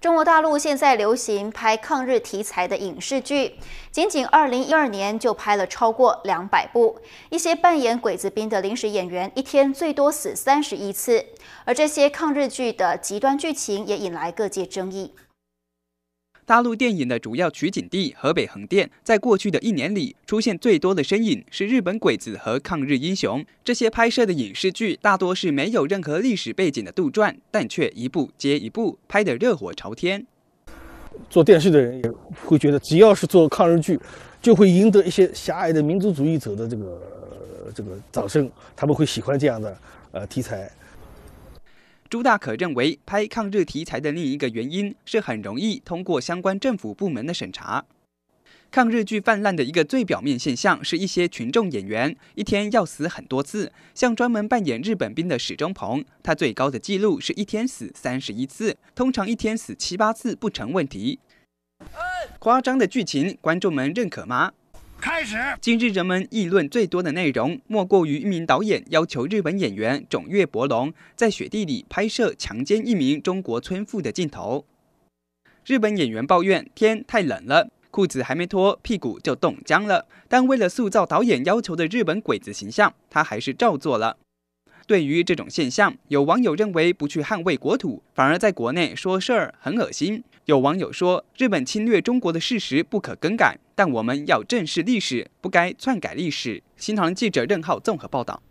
中国大陆现在流行拍抗日题材的影视剧，仅仅二零一二年就拍了超过两百部。一些扮演鬼子兵的临时演员，一天最多死三十一次。而这些抗日剧的极端剧情也引来各界争议。大陆电影的主要取景地河北横店，在过去的一年里，出现最多的身影是日本鬼子和抗日英雄。这些拍摄的影视剧大多是没有任何历史背景的杜撰，但却一部接一部拍得热火朝天。做电视的人也会觉得，只要是做抗日剧，就会赢得一些狭隘的民族主义者的这个这个掌声，他们会喜欢这样的呃题材。朱大可认为，拍抗日题材的另一个原因是很容易通过相关政府部门的审查。抗日剧泛滥的一个最表面现象是，一些群众演员一天要死很多次，像专门扮演日本兵的史忠鹏，他最高的记录是一天死三十一次，通常一天死七八次不成问题。夸张的剧情，观众们认可吗？开始。今日，人们议论最多的内容，莫过于一名导演要求日本演员种月博隆在雪地里拍摄强奸一名中国村妇的镜头。日本演员抱怨天太冷了，裤子还没脱，屁股就冻僵了。但为了塑造导演要求的日本鬼子形象，他还是照做了。对于这种现象，有网友认为不去捍卫国土，反而在国内说事儿，很恶心。有网友说：“日本侵略中国的事实不可更改，但我们要正视历史，不该篡改历史。”新唐记者任浩综合报道。